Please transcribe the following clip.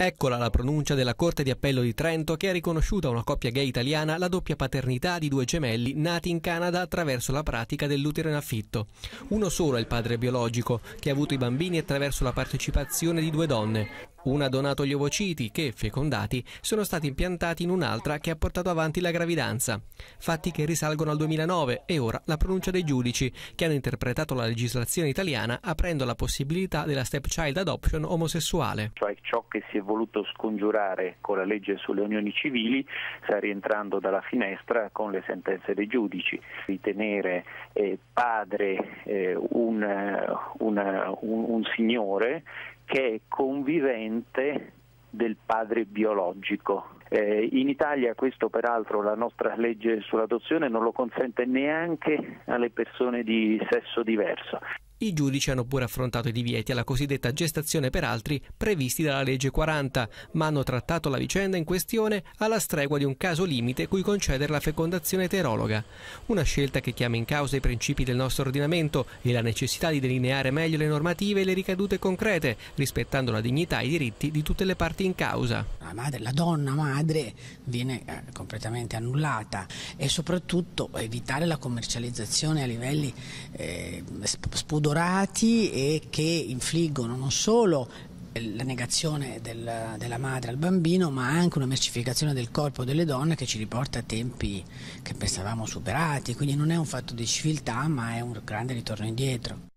Eccola la pronuncia della Corte di Appello di Trento che ha riconosciuto a una coppia gay italiana la doppia paternità di due gemelli nati in Canada attraverso la pratica dell'utero in affitto. Uno solo è il padre biologico, che ha avuto i bambini attraverso la partecipazione di due donne. Una ha donato gli ovociti che, fecondati, sono stati impiantati in un'altra che ha portato avanti la gravidanza. Fatti che risalgono al 2009 e ora la pronuncia dei giudici, che hanno interpretato la legislazione italiana aprendo la possibilità della stepchild adoption omosessuale. Cioè ciò che si è voluto scongiurare con la legge sulle unioni civili sta rientrando dalla finestra con le sentenze dei giudici. Ritenere eh, padre eh, un, una, un, un signore che è convivente del padre biologico. Eh, in Italia questo peraltro la nostra legge sull'adozione non lo consente neanche alle persone di sesso diverso. I giudici hanno pure affrontato i divieti alla cosiddetta gestazione per altri previsti dalla legge 40, ma hanno trattato la vicenda in questione alla stregua di un caso limite cui concedere la fecondazione eterologa. Una scelta che chiama in causa i principi del nostro ordinamento e la necessità di delineare meglio le normative e le ricadute concrete, rispettando la dignità e i diritti di tutte le parti in causa la, madre, la donna madre viene eh, completamente annullata e soprattutto evitare la commercializzazione a livelli eh, spudorati e che infliggono non solo eh, la negazione del, della madre al bambino, ma anche una mercificazione del corpo delle donne che ci riporta a tempi che pensavamo superati, quindi non è un fatto di civiltà, ma è un grande ritorno indietro.